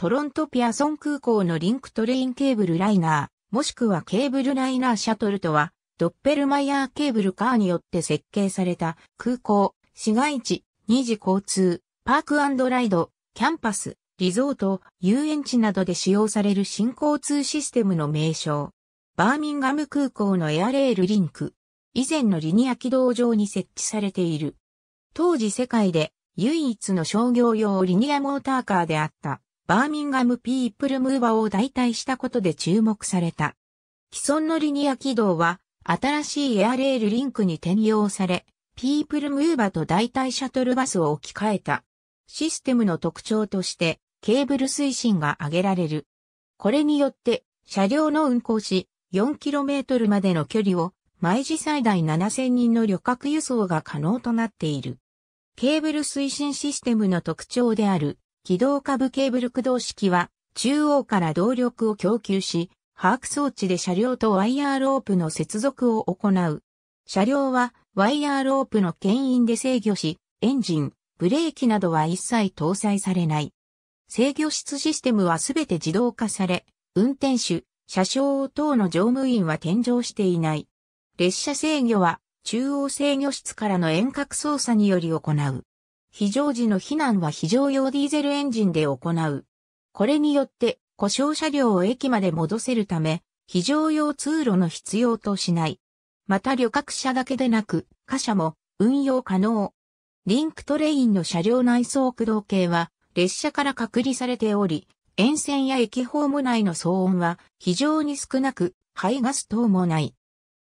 トロントピアソン空港のリンクトレインケーブルライナー、もしくはケーブルライナーシャトルとは、ドッペルマイヤーケーブルカーによって設計された空港、市街地、二次交通、パークライド、キャンパス、リゾート、遊園地などで使用される新交通システムの名称。バーミンガム空港のエアレールリンク。以前のリニア軌道上に設置されている。当時世界で唯一の商業用リニアモーターカーであった。バーミンガム・ピープル・ムーバを代替したことで注目された。既存のリニア軌道は、新しいエアレールリンクに転用され、ピープルムーバと代替シャトルバスを置き換えた。システムの特徴として、ケーブル推進が挙げられる。これによって、車両の運行し、4km までの距離を、毎時最大7000人の旅客輸送が可能となっている。ケーブル推進システムの特徴である、軌道下部ケーブル駆動式は、中央から動力を供給し、把握装置で車両とワイヤーロープの接続を行う。車両はワイヤーロープの牽引で制御し、エンジン、ブレーキなどは一切搭載されない。制御室システムはすべて自動化され、運転手、車掌等の乗務員は添乗していない。列車制御は中央制御室からの遠隔操作により行う。非常時の避難は非常用ディーゼルエンジンで行う。これによって故障車両を駅まで戻せるため、非常用通路の必要としない。また旅客車だけでなく、貨車も運用可能。リンクトレインの車両内装駆動系は列車から隔離されており、沿線や駅ホーム内の騒音は非常に少なく、排ガス等もない。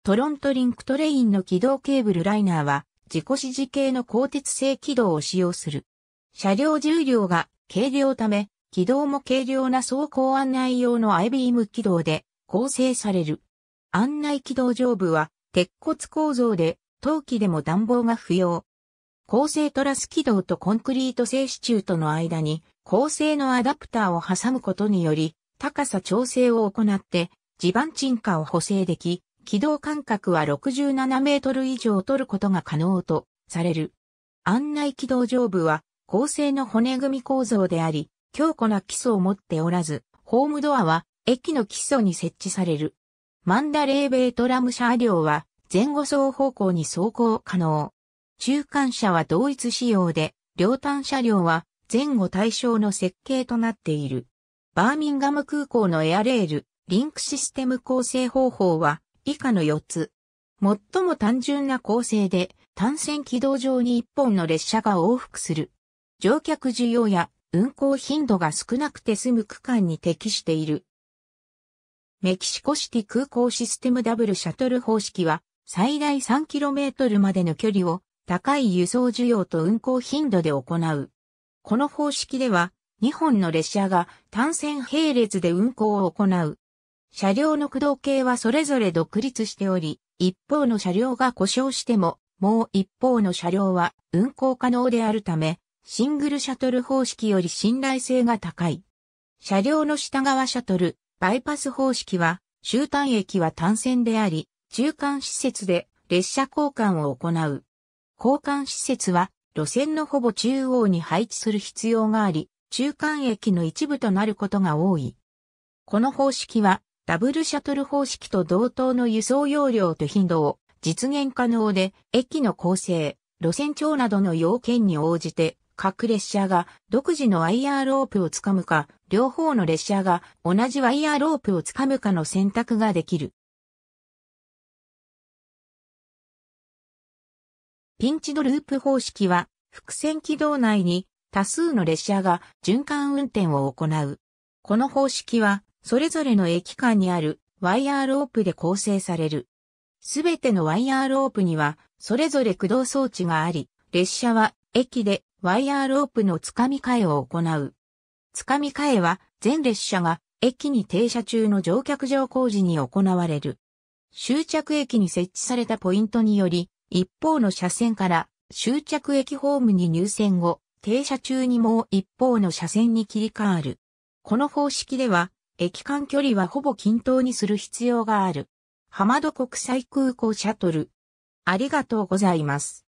トロントリンクトレインの軌道ケーブルライナーは自己指示系の鋼鉄製軌道を使用する。車両重量が軽量ため、軌道も軽量な走行案内用のアイビーム軌道で構成される。案内軌道上部は鉄骨構造で、陶器でも暖房が不要。構成トラス軌道とコンクリート製支柱との間に構成のアダプターを挟むことにより、高さ調整を行って地盤沈下を補正でき、軌道間隔は67メートル以上取ることが可能とされる。案内軌道上部は構成の骨組み構造であり、強固な基礎を持っておらず、ホームドアは駅の基礎に設置される。マンダレーベイトラム車両は前後走方向に走行可能。中間車は同一仕様で、両端車両は前後対象の設計となっている。バーミンガム空港のエアレール、リンクシステム構成方法は以下の4つ。最も単純な構成で、単線軌道上に1本の列車が往復する。乗客需要や運行頻度が少なくて済む区間に適している。メキシコシティ空港システムダブルシャトル方式は、最大 3km までの距離を高い輸送需要と運行頻度で行う。この方式では、2本の列車が単線並列で運行を行う。車両の駆動系はそれぞれ独立しており、一方の車両が故障しても、もう一方の車両は運行可能であるため、シングルシャトル方式より信頼性が高い。車両の下側シャトル、バイパス方式は、終端駅は単線であり、中間施設で列車交換を行う。交換施設は、路線のほぼ中央に配置する必要があり、中間駅の一部となることが多い。この方式は、ダブルシャトル方式と同等の輸送容量と頻度を実現可能で、駅の構成、路線長などの要件に応じて、各列車が独自のワイヤーロープをつかむか、両方の列車が同じワイヤーロープをつかむかの選択ができる。ピンチドループ方式は、伏線軌道内に多数の列車が循環運転を行う。この方式はそれぞれの駅間にあるワイヤーロープで構成される。すべてのワイヤーロープには、それぞれ駆動装置があり、列車は駅でワイヤーロープのつかみ替えを行う。つかみ替えは全列車が駅に停車中の乗客乗工事に行われる。終着駅に設置されたポイントにより、一方の車線から終着駅ホームに入線後、停車中にもう一方の車線に切り替わる。この方式では駅間距離はほぼ均等にする必要がある。浜戸国際空港シャトル。ありがとうございます。